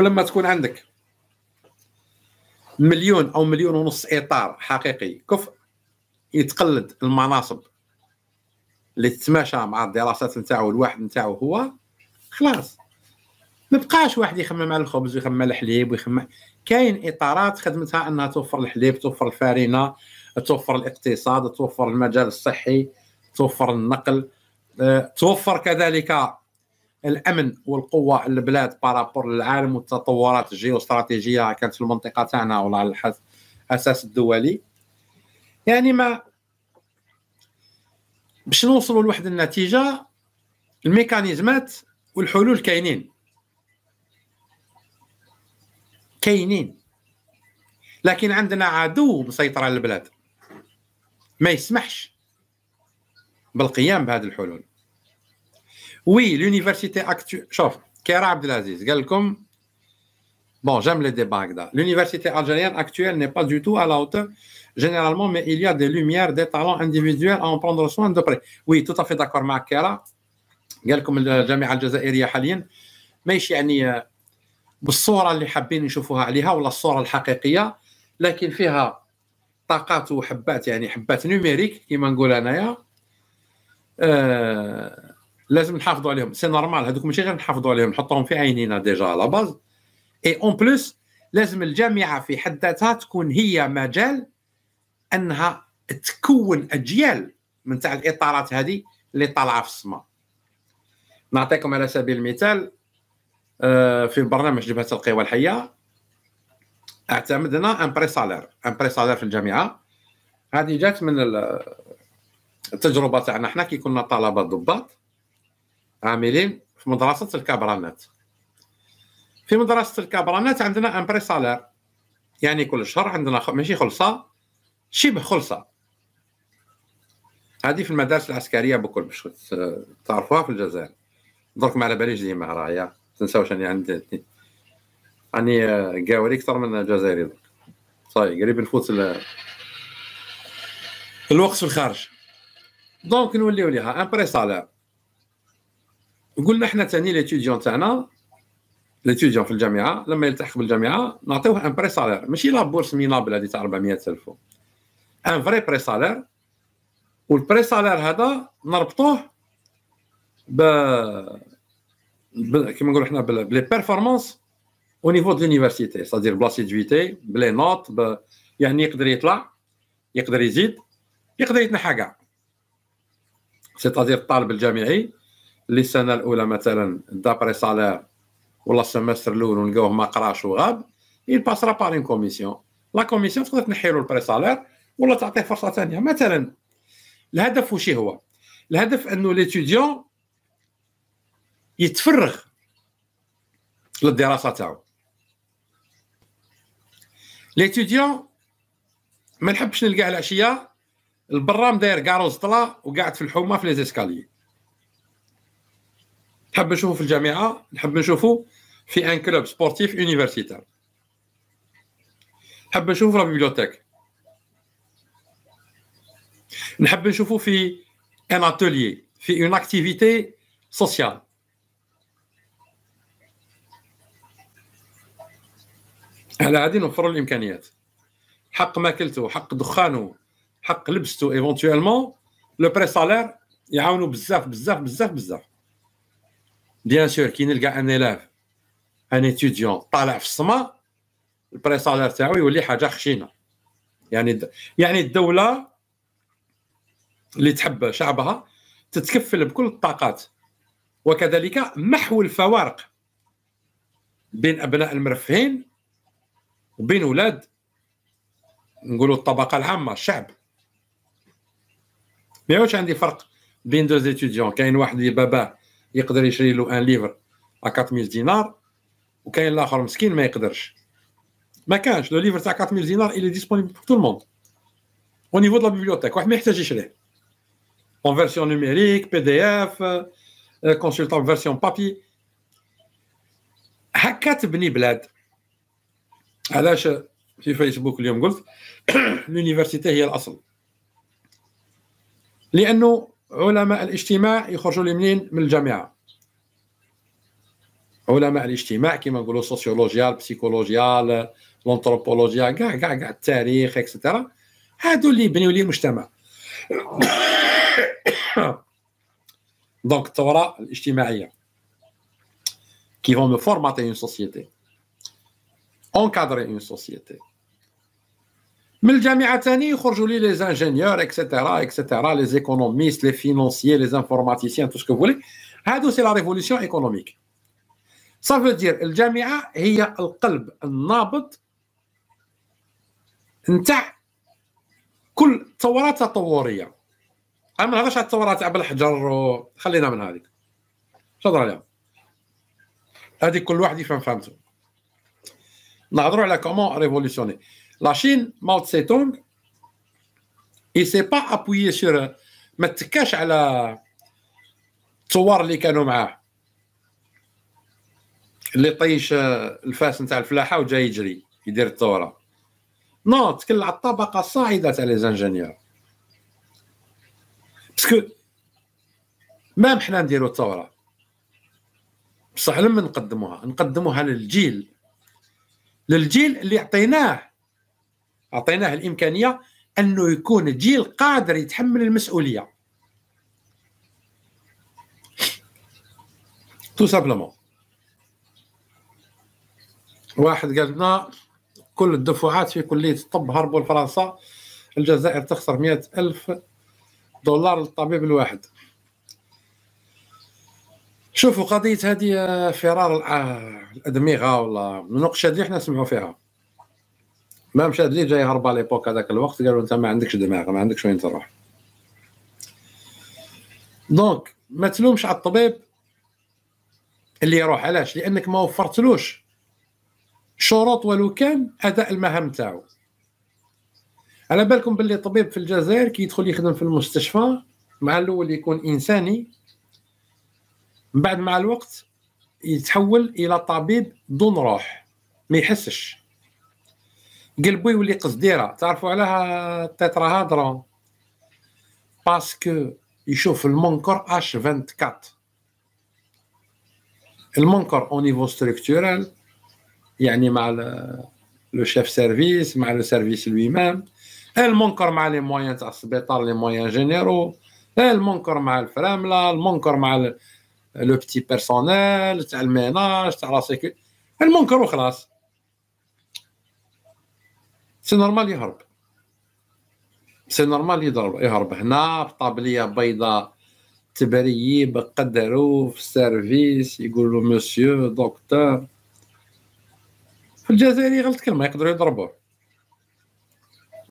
انه لما تكون عندك مليون او مليون ونص اطار حقيقي كفء يتقلد المناصب اللي تتماشى مع الدراسات نتاعو الواحد نتاعو هو خلاص ما بقاش واحد يخمم على الخبز ويخمم على الحليب ويخمم كاين اطارات خدمتها انها توفر الحليب توفر الفارينه توفر الاقتصاد توفر المجال الصحي توفر النقل آه، توفر كذلك الامن والقوه البلاد بارابور للعالم والتطورات الجيوستراتيجيه كانت في المنطقه تاعنا ولا على الاساس الدولي يعني ما باش نوصلوا لواحد النتيجه الميكانيزمات والحلول كاينين كاينين لكن عندنا عدو مسيطر على البلاد ما يسمحش بالقيام بهذه الحلول Oui, l'université actuelle. Chauffe, Kéra Abdelaziz, Galcom. Bon, j'aime les débats. L'université algérienne actuelle n'est pas du tout à la hauteur, généralement, mais il y a des lumières, des talents individuels à en prendre soin de près. Oui, tout à fait d'accord avec Kéra. Galcom, le Jamia al-Jazairiyya Halien. Mais يعني بالصورة اللي حابين نشوفوها عليها ولا الصورة الحقيقية لكن فيها طاقات وحبات يعني حبات نوميريك كما نقول أنايا Euh... لازم نحافظوا عليهم سي نورمال هذوك ماشي غير نحافظوا عليهم نحطهم في عينينا ديجا على باز اي اون بلوس لازم الجامعه في حد ذاتها تكون هي مجال انها تكون اجيال من تاع الاطارات هذه اللي طالعه في السماء نعطيكم على سبيل المثال آه، في برنامج جبهه القوى الحيه اعتمدنا ان بري سالير ان بري سالير في الجامعه هذه جات من التجربه تاعنا حنا كي كنا طلبه ضباط عاملين في مدرسه الكابرانات في مدرسه الكابرانات عندنا امبري سالير يعني كل شهر عندنا خ... ماشي خلصه شبه خلصه هذه في المدارس العسكريه بكل باش تعرفوها في الجزائر درك ما على باليش ديما راهي تنساوش اني عندي راني آه، قاوري اكثر من جزائري درك صاي قريب نفوت ال... الوقت في الخارج دونك نوليو ليها امبري سالير قلنا حنا ثاني ليتيديون تاعنا ليتيديون في الجامعه لما يلتحق بالجامعه نعطيوه ان بري سالير ماشي لابورس مينابل هذه تاع 400 الف ان فري بري سالير والبري سالير هذا نربطوه ب كيما نقولوا حنا بلي بيرفورمانس او نيفو دو لونيفرسيتي سادير بلاسيدويتي بلي نوت ب... يعني يقدر يطلع يقدر يزيد يقدر يتنحى كاع سيتادير الطالب الجامعي للسنه الاولى مثلا دابري سالير ولا السمستر الاول ولقاوه ما قراش وغاب يل باسرا بار une كوميسيون لا كوميسيون تقدر تنحي له البري سالير ولا تعطيه فرصه ثانيه مثلا الهدف وش هو الهدف انه ليتيديون يتفرغ للدراسه تاعو ليتيديون ما نحبش نلقاه العشيه البرام داير كاروز طلا وقاعد في الحومه في لي زيسكاليي نحب نشوفه في الجامعه نحب نشوفه في ان كلوب سبورتيف يونيفرسيتار نحب نشوفه في بيبليوتيك نحب نشوفه في ان اتولي في اون اكتيفيتي سوسيال على هذه نوفر الامكانيات حق ماكلته حق دخانه حق لبسته ايفونتويلمون لو بري سالير يعاونوا بزاف بزاف بزاف بزاف بيان سور كي نلقى ان ايلاف ان اتيديون طالع في السماء البريسالير تاعو يولي حاجه خشينه يعني د... يعني الدوله اللي تحب شعبها تتكفل بكل الطاقات وكذلك محو الفوارق بين ابناء المرفهين وبين ولاد نقولوا الطبقه العامه الشعب ما عندي فرق بين دوز اتيديون كاين واحد اللي باباه يقدر يشري له ان ليفر ا 4000 دينار وكاين الاخر مسكين ما يقدرش ما كانش لو ليفر تاع 4000 دينار الي ديسپونبل بور تو الموند او نيفو دو لا بيبليوتيك واحد ما يحتاج يشريه اون فيرسيون نوميريك بي دي اف كونسلطون فيرسيون بابي هكا تبني بلاد علاش في فيسبوك اليوم قلت لونيفرسيتي هي الاصل لانه علماء الاجتماع يخرجوا لي منين من الجامعه علماء الاجتماع كما نقولوا سوسيولوجيا بسيكولوجيا لونتروبولوجيا كاع كاع كاع التاريخ اكسترا هادو اللي يبنيو لي المجتمع دونك الثوره الاجتماعيه كي فون فورماتي اون سوسيتي encadrer اون سوسيتي من الجامعه ثاني يخرجوا لي لي زانجينيور اكسيتيرا اكسيتيرا لي زيكونوميست لي فينونسيي لي زانفورماتيسيان تو سكو فولي هادو سي لا ريفولوسيون ايكونوميك صافي دير الجامعه هي القلب النابض نتاع كل ثورات تطوريه انا ما نهضرش على الثوره تاع بالحجر خلينا من هذيك شهضر عليها هذيك كل واحد يفهم فهمته نهضروا على كومون ريفولوسيوني La Chine, Mao Tse-tung, il ne s'est pas appuyé sur. ما تكاش على الثوار اللي كانوا معاه اللي طيش الفاس نتاع الفلاحه وجاي يجري يدير الثوره نو تكل على الطبقه الصاعده تاع لي زانجينيور باسكو مام حنا نديرو الثوره بصح لما نقدموها نقدموها للجيل للجيل اللي عطيناه اعطيناه الامكانيه انه يكون جيل قادر يتحمل المسؤوليه تو سامبلومون واحد قال لنا كل الدفعات في كليه الطب هربوا لفرنسا الجزائر تخسر مئة ألف دولار للطبيب الواحد شوفوا قضية هذه آه، فرار آه، الأدمغة ولا النقشة اللي احنا نسمعوا فيها ما مشى ليه جاي هرب على ليبوك هذاك الوقت قالوا انت ما عندكش دماغ ما عندكش وين تروح دونك ما تلومش على الطبيب اللي يروح علاش لانك ما وفرتلوش شروط ولو كان اداء المهام تاعو على بالكم باللي الطبيب في الجزائر كي يدخل يخدم في المستشفى مع الاول يكون انساني من بعد مع الوقت يتحول الى طبيب دون روح ما يحسش قلبو يولي قصديره تعرفوا علاه تترا هادرون باسكو يشوف المنكر اش 24 المنكر او نيفو ستركتورال يعني مع لو شيف سيرفيس مع لو سيرفيس لوي ميم المنكر مع لي مويان تاع السبيطار لي مويان جينيرو المنكر مع الفرامله المنكر مع لو بيتي بيرسونيل تاع الميناج تاع لا المنكر وخلاص سي نورمال يهرب سي نورمال يضرب يهرب هنا طابليه بيضاء تبريب قدروا في السيرفيس يقولوا مسيو دكتور في الجزائر غلط كلمه يقدروا يضربوه